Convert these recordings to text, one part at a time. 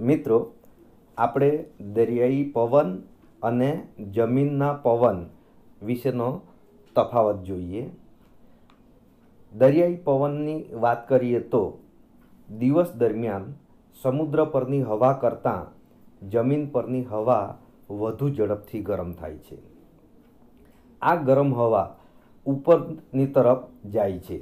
મિત્રો આપણે દરિયાઈ પવન અને જમીનના પવન વિશેનો તફાવત જોઈએ દરિયાઈ પવનની વાત કરીએ તો દિવસ દરમિયાન સમુદ્ર પરની હવા કરતાં જમીન પરની હવા વધુ ઝડપથી ગરમ થાય છે આ ગરમ હવા ઉપરની તરફ જાય છે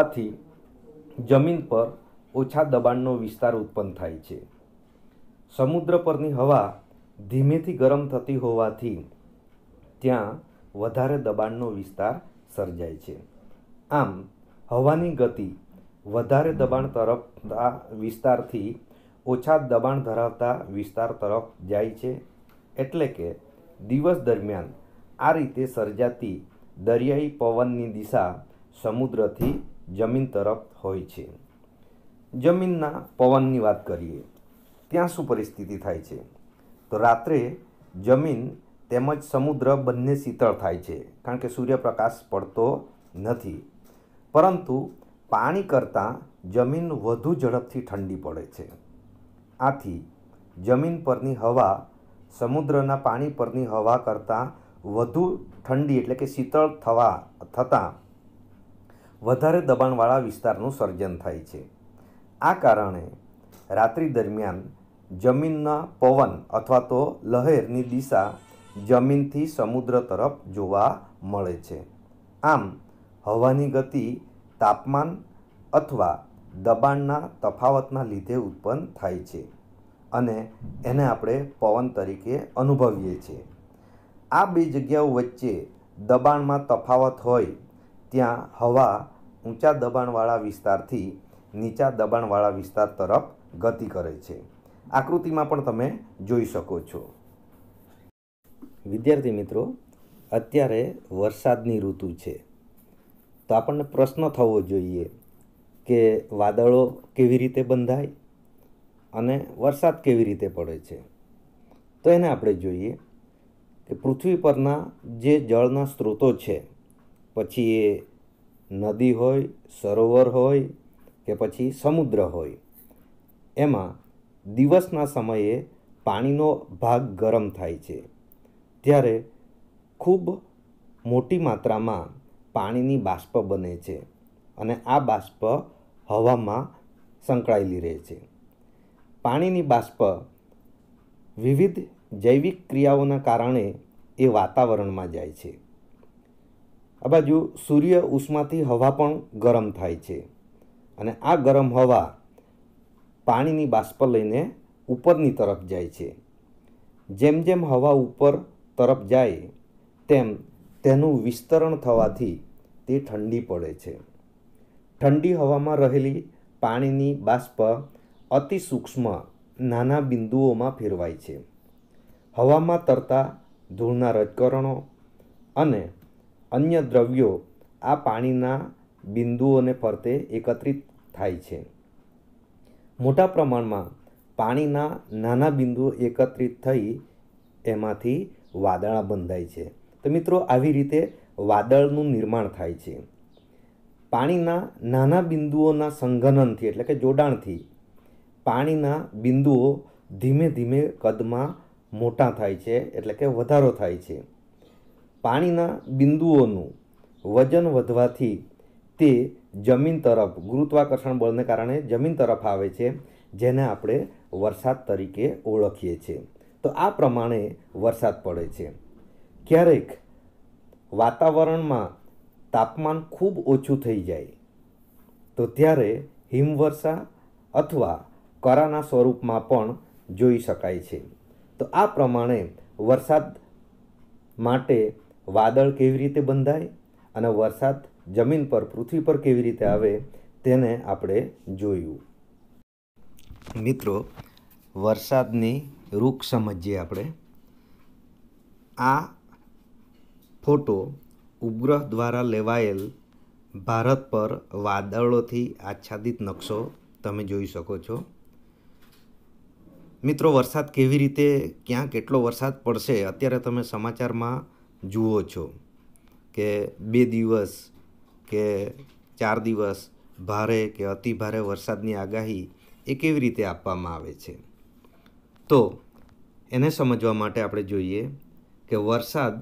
આથી જમીન પર ઓછા દબાણનો વિસ્તાર ઉત્પન્ન થાય છે સમુદ્ર પરની હવા ધીમેથી ગરમ થતી હોવાથી ત્યાં વધારે દબાણનો વિસ્તાર સર્જાય છે આમ હવાની ગતિ વધારે દબાણ તરફતા વિસ્તારથી ઓછા દબાણ ધરાવતા વિસ્તાર તરફ જાય છે એટલે કે દિવસ દરમિયાન આ રીતે સર્જાતી દરિયાઈ પવનની દિશા સમુદ્રથી જમીન તરફ હોય છે જમીનના પવનની વાત કરીએ ત્યાં શું પરિસ્થિતિ થાય છે તો રાત્રે જમીન તેમજ સમુદ્ર બંને શીતળ થાય છે કારણ કે સૂર્યપ્રકાશ પડતો નથી પરંતુ પાણી કરતાં જમીન વધુ ઝડપથી ઠંડી પડે છે આથી જમીન પરની હવા સમુદ્રના પાણી પરની હવા કરતાં વધુ ઠંડી એટલે કે શીતળ થવા થતાં વધારે દબાણવાળા વિસ્તારનું સર્જન થાય છે આ કારણે રાત્રિ દરમિયાન જમીનના પવન અથવા તો લહેરની દિશા જમીનથી સમુદ્ર તરફ જોવા મળે છે આમ હવાની ગતિ તાપમાન અથવા દબાણના તફાવતના લીધે ઉત્પન્ન થાય છે અને એને આપણે પવન તરીકે અનુભવીએ છીએ આ બે જગ્યાઓ વચ્ચે દબાણમાં તફાવત હોય ત્યાં હવા ઊંચા દબાણવાળા વિસ્તારથી નીચા દબાણવાળા વિસ્તાર તરફ ગતિ કરે છે આકૃતિમાં પણ તમે જોઈ શકો છો વિદ્યાર્થી મિત્રો અત્યારે વરસાદની ઋતુ છે તો આપણને પ્રશ્ન થવો જોઈએ કે વાદળો કેવી રીતે બંધાય અને વરસાદ કેવી રીતે પડે છે તો એને આપણે જોઈએ કે પૃથ્વી પરના જે જળના સ્ત્રોતો છે પછી એ નદી હોય સરોવર હોય કે પછી સમુદ્ર હોય એમાં દિવસના સમયે પાણીનો ભાગ ગરમ થાય છે ત્યારે ખૂબ મોટી માત્રામાં પાણીની બાષ્પ બને છે અને આ બાષ્પ હવામાં સંકળાયેલી રહે છે પાણીની બાષ્પ વિવિધ જૈવિક ક્રિયાઓના કારણે એ વાતાવરણમાં જાય છે આ બાજુ સૂર્ય ઉષ્માથી હવા પણ ગરમ થાય છે અને આ ગરમ હવા પાણીની બાષ્પ લઈને ઉપરની તરફ જાય છે જેમ જેમ હવા ઉપર તરફ જાય તેમ તેનું વિસ્તરણ થવાથી તે ઠંડી પડે છે ઠંડી હવામાં રહેલી પાણીની બાષ્પ અતિ સૂક્ષ્મ નાના બિંદુઓમાં ફેરવાય છે હવામાં તરતા ધૂળના રજકરણો અને અન્ય દ્રવ્યો આ પાણીના બિંદુઓને ફરતે એકત્રિત થાય છે મોટા પ્રમાણમાં પાણીના નાના બિંદુઓ એકત્રિત થઈ એમાંથી વાદળા બંધાય છે તો મિત્રો આવી રીતે વાદળનું નિર્માણ થાય છે પાણીના નાના બિંદુઓના સંગનનથી એટલે કે જોડાણથી પાણીના બિંદુઓ ધીમે ધીમે કદમાં મોટા થાય છે એટલે કે વધારો થાય છે પાણીના બિંદુઓનું વજન વધવાથી તે જમીન તરફ ગુરુત્વાકર્ષણ બળને કારણે જમીન તરફ આવે છે જેને આપણે વરસાદ તરીકે ઓળખીએ છીએ તો આ પ્રમાણે વરસાદ પડે છે ક્યારેક વાતાવરણમાં તાપમાન ખૂબ ઓછું થઈ જાય તો ત્યારે હિમવર્ષા અથવા કરાના સ્વરૂપમાં પણ જોઈ શકાય છે તો આ પ્રમાણે વરસાદ માટે વાદળ કેવી રીતે બંધાય અને વરસાદ જમીન પર પૃથ્વી પર કેવી રીતે આવે તેને આપણે જોયું મિત્રો વરસાદની રૂખ સમજીએ આપણે આ ફોટો ઉપગ્રહ દ્વારા લેવાયેલ ભારત પર વાદળોથી આચ્છાદિત નકશો તમે જોઈ શકો છો મિત્રો વરસાદ કેવી રીતે ક્યાં કેટલો વરસાદ પડશે અત્યારે તમે સમાચારમાં જુઓ છો કે બે દિવસ કે ચાર દિવસ ભારે કે અતિ ભારે વરસાદની આગાહી એ કેવી રીતે આપવામાં આવે છે તો એને સમજવા માટે આપણે જોઈએ કે વરસાદ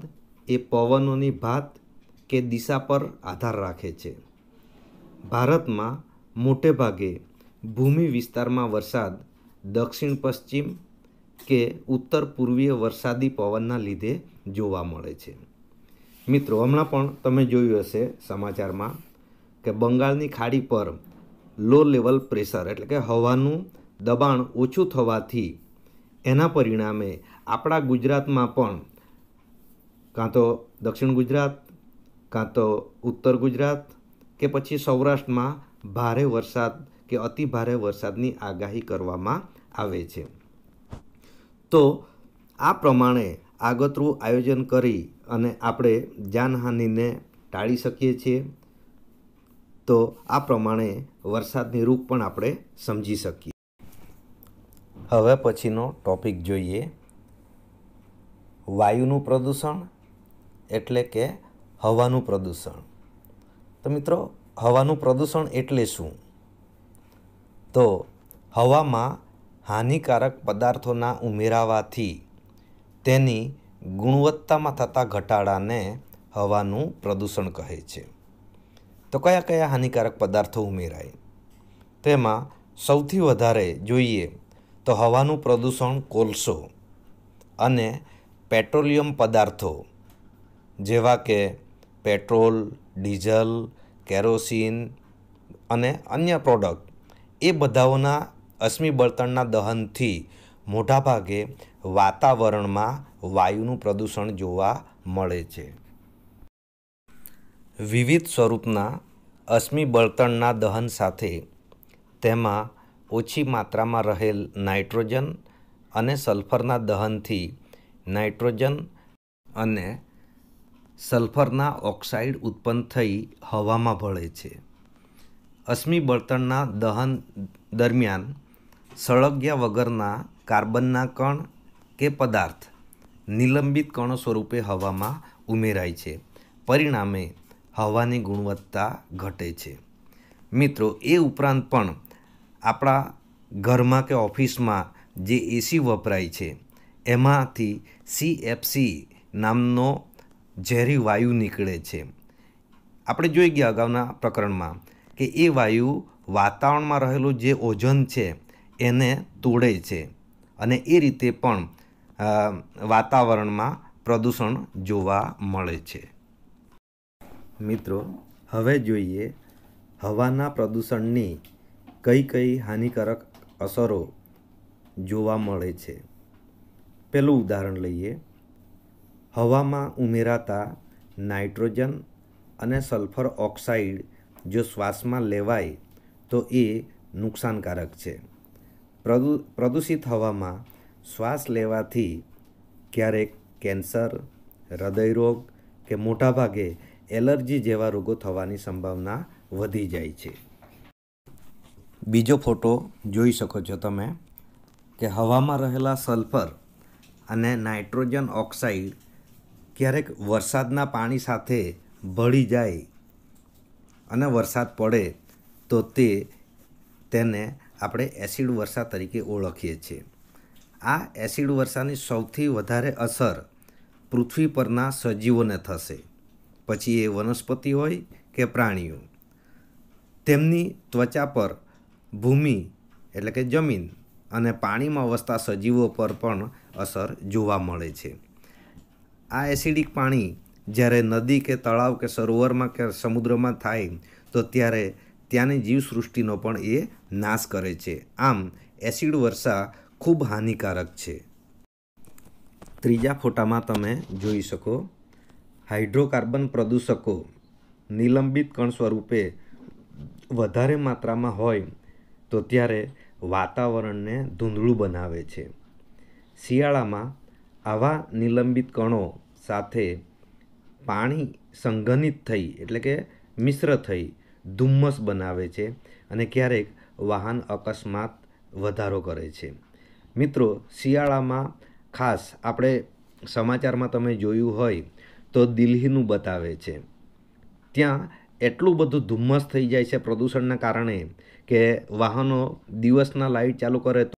એ પવનોની ભાત કે દિશા પર આધાર રાખે છે ભારતમાં મોટે ભાગે ભૂમિ વિસ્તારમાં વરસાદ દક્ષિણ પશ્ચિમ કે ઉત્તર પૂર્વીય વરસાદી પવનના લીધે જોવા મળે છે મિત્રો હમણાં પણ તમે જોયું હશે સમાચારમાં કે બંગાળની ખાડી પર લો લેવલ પ્રેશર એટલે કે હવાનું દબાણ ઓછું થવાથી એના પરિણામે આપણા ગુજરાતમાં પણ કાં તો દક્ષિણ ગુજરાત કાં તો ઉત્તર ગુજરાત કે પછી સૌરાષ્ટ્રમાં ભારે વરસાદ કે અતિ ભારે વરસાદની આગાહી કરવામાં આવે છે તો આ પ્રમાણે આગતરું આયોજન કરી અને આપણે જાનહાનિને ટાળી શકીએ છીએ તો આ પ્રમાણે વરસાદની રૂપ પણ આપણે સમજી શકીએ હવે પછીનો ટોપિક જોઈએ વાયુનું પ્રદૂષણ એટલે કે હવાનું પ્રદૂષણ તો મિત્રો હવાનું પ્રદૂષણ એટલે શું તો હવામાં હાનિકારક પદાર્થોના ઉમેરાવાથી તેની ગુણવત્તામાં થતા ઘટાડાને હવાનું પ્રદૂષણ કહે છે તો કયા કયા હાનિકારક પદાર્થો ઉમેરાય તેમાં સૌથી વધારે જોઈએ તો હવાનું પ્રદૂષણ કોલસો અને પેટ્રોલિયમ પદાર્થો જેવા કે પેટ્રોલ ડીઝલ કેરોસીન અને અન્ય પ્રોડક્ટ એ બધાઓના અશ્મિ બળતણના દહનથી મોટાભાગે વાતાવરણમાં વાયુનું પ્રદૂષણ જોવા મળે છે વિવિધ સ્વરૂપના અશ્મિ બળતણના દહન સાથે તેમાં ઓછી માત્રામાં રહેલ નાઇટ્રોજન અને સલ્ફરના દહનથી નાઇટ્રોજન અને સલ્ફરના ઓક્સાઇડ ઉત્પન્ન થઈ હવામાં ભળે છે અશ્મિ બળતણના દહન દરમિયાન સળગ્યા વગરના કાર્બનના કણ કે પદાર્થ નિલંબિત કણો સ્વરૂપે હવામાં ઉમેરાય છે પરિણામે હવાની ગુણવત્તા ઘટે છે મિત્રો એ ઉપરાંત પણ આપણા ઘરમાં કે ઓફિસમાં જે એસી વપરાય છે એમાંથી સીએફસી નામનો ઝેરી વાયુ નીકળે છે આપણે જોઈ ગયા અગાઉના પ્રકરણમાં કે એ વાયુ વાતાવરણમાં રહેલું જે ઓઝન છે એને તોડે છે અને એ રીતે પણ વાતાવરણમાં પ્રદૂષણ જોવા મળે છે મિત્રો હવે જોઈએ હવાના પ્રદૂષણની કઈ કઈ હાનિકારક અસરો જોવા મળે છે પહેલું ઉદાહરણ લઈએ હવામાં ઉમેરાતા નાઇટ્રોજન અને સલ્ફર ઓક્સાઇડ જો શ્વાસમાં લેવાય તો એ નુકસાનકારક છે પ્રદૂ પ્રદૂષિત હવામાં શ્વાસ લેવાથી ક્યારેક કેન્સર હૃદયરોગ કે મોટાભાગે એલર્જી જેવા રોગો થવાની સંભાવના વધી જાય છે બીજો ફોટો જોઈ શકો છો તમે કે હવામાં રહેલા સલ્ફર અને નાઇટ્રોજન ઓક્સાઇડ ક્યારેક વરસાદના પાણી સાથે ભળી જાય અને વરસાદ પડે તો તે તેને આપણે એસિડ વર્ષા તરીકે ઓળખીએ છીએ આ એસિડ વર્ષાની સૌથી વધારે અસર પૃથ્વી પરના સજીવોને થશે પછી એ વનસ્પતિ હોય કે પ્રાણીઓ તેમની ત્વચા પર ભૂમિ એટલે કે જમીન અને પાણીમાં વસતા સજીવો પર પણ અસર જોવા મળે છે આ એસિડિક પાણી જ્યારે નદી કે તળાવ કે સરોવરમાં કે સમુદ્રમાં થાય તો ત્યારે ત્યાંની જીવસૃષ્ટિનો પણ એ નાશ કરે છે આમ એસિડ વર્ષા ખૂબ હાનિકારક છે ત્રીજા ફોટામાં તમે જોઈ શકો હાઇડ્રોકાર્બન પ્રદૂષકો નિલંબિત કણ સ્વરૂપે વધારે માત્રામાં હોય તો ત્યારે વાતાવરણને ધૂંધળું બનાવે છે શિયાળામાં આવા નિલંબિત કણો સાથે પાણી સંઘનિત થઈ એટલે કે મિશ્ર થઈ ધુમ્મસ બનાવે છે અને ક્યારેક વાહન અકસ્માત વધારો કરે છે મિત્રો શિયાળામાં ખાસ આપણે સમાચારમાં તમે જોયું હોય તો દિલ્હીનું બતાવે છે ત્યાં એટલું બધું ધુમ્મસ થઈ જાય છે પ્રદૂષણના કારણે કે વાહનો દિવસના લાઇટ ચાલુ કરે તો